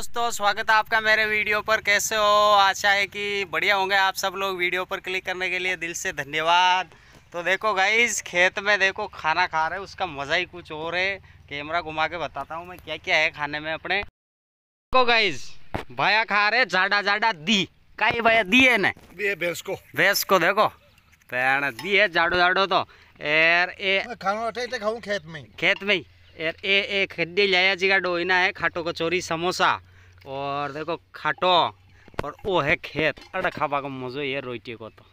दोस्तों स्वागत है आपका मेरे वीडियो पर कैसे हो आशा है कि बढ़िया होंगे आप सब लोग वीडियो पर क्लिक करने के लिए दिल से धन्यवाद तो देखो गाइज खेत में देखो खाना खा रहे उसका मज़ा ही कुछ और है कैमरा घुमा के बताता हूँ मैं क्या क्या है खाने में अपने देखो गाइज भया खा रहे जाडा जाडा दी का भैया दी है ना भैंस को भैंस को देखो दी है जाडो जाडो तो एर ए खाना खाऊ खेत में खेत में ही ए खड्डे लाया जी का डोइना है खाटो कचोरी समोसा और देखो खाटो और ओ है खेत अरे खावा का मजो ये रोटी को तो